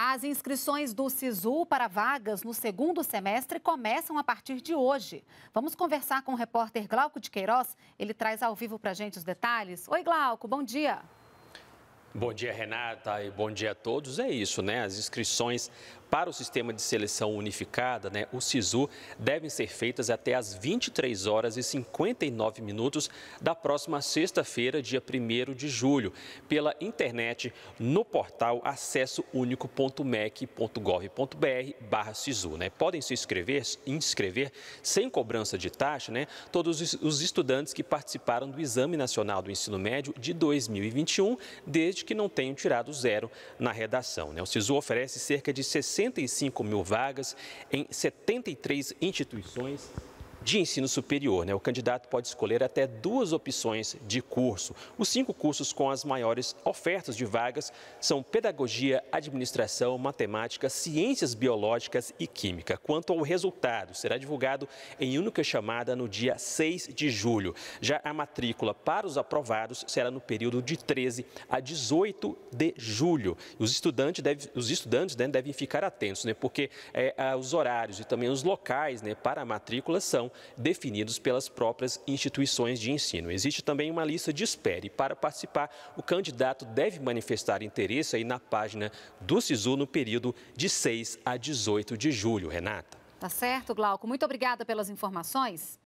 As inscrições do SISU para vagas no segundo semestre começam a partir de hoje. Vamos conversar com o repórter Glauco de Queiroz. Ele traz ao vivo para a gente os detalhes. Oi, Glauco, bom dia. Bom dia, Renata, e bom dia a todos. É isso, né? As inscrições para o sistema de seleção unificada, né, o SISU, devem ser feitas até as 23 horas e 59 minutos da próxima sexta-feira, dia 1 de julho, pela internet no portal acessounico.mec.gov.br SISU. Né? Podem se inscrever, inscrever sem cobrança de taxa né, todos os estudantes que participaram do Exame Nacional do Ensino Médio de 2021, desde que não tenham tirado zero na redação. Né? O SISU oferece cerca de 60 65 mil vagas em 73 instituições de ensino superior. Né? O candidato pode escolher até duas opções de curso. Os cinco cursos com as maiores ofertas de vagas são Pedagogia, Administração, Matemática, Ciências Biológicas e Química. Quanto ao resultado, será divulgado em única chamada no dia 6 de julho. Já a matrícula para os aprovados será no período de 13 a 18 de julho. Os estudantes, deve, os estudantes né, devem ficar atentos, né, porque é, os horários e também os locais né, para a matrícula são definidos pelas próprias instituições de ensino. Existe também uma lista de espera e para participar, o candidato deve manifestar interesse aí na página do SISU no período de 6 a 18 de julho. Renata. Tá certo, Glauco. Muito obrigada pelas informações.